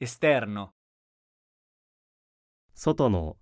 esterno 外の